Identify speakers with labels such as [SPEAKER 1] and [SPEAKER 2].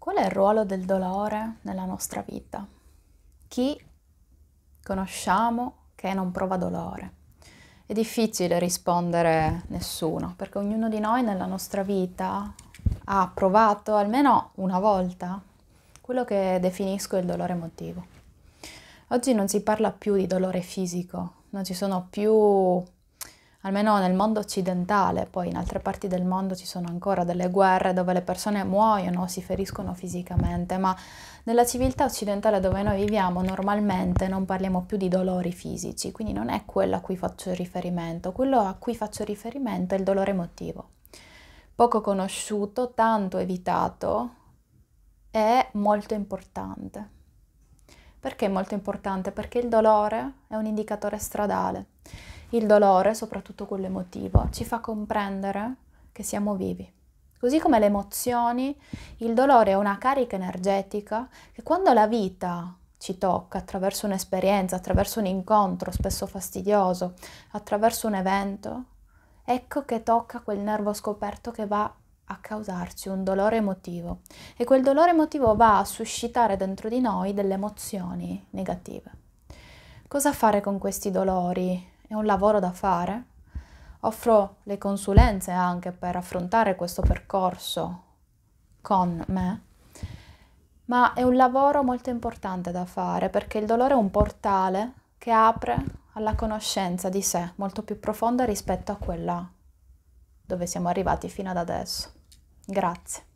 [SPEAKER 1] Qual è il ruolo del dolore nella nostra vita? Chi conosciamo che non prova dolore? È difficile rispondere nessuno, perché ognuno di noi nella nostra vita ha provato almeno una volta quello che definisco il dolore emotivo. Oggi non si parla più di dolore fisico, non ci sono più almeno nel mondo occidentale, poi in altre parti del mondo ci sono ancora delle guerre dove le persone muoiono, o si feriscono fisicamente, ma nella civiltà occidentale dove noi viviamo normalmente non parliamo più di dolori fisici, quindi non è quello a cui faccio riferimento, quello a cui faccio riferimento è il dolore emotivo. Poco conosciuto, tanto evitato, è molto importante. Perché è molto importante? Perché il dolore è un indicatore stradale il dolore, soprattutto quello emotivo, ci fa comprendere che siamo vivi. Così come le emozioni, il dolore è una carica energetica che quando la vita ci tocca attraverso un'esperienza, attraverso un incontro spesso fastidioso, attraverso un evento, ecco che tocca quel nervo scoperto che va a causarci un dolore emotivo e quel dolore emotivo va a suscitare dentro di noi delle emozioni negative. Cosa fare con questi dolori è un lavoro da fare. Offro le consulenze anche per affrontare questo percorso con me, ma è un lavoro molto importante da fare perché il dolore è un portale che apre alla conoscenza di sé molto più profonda rispetto a quella dove siamo arrivati fino ad adesso. Grazie.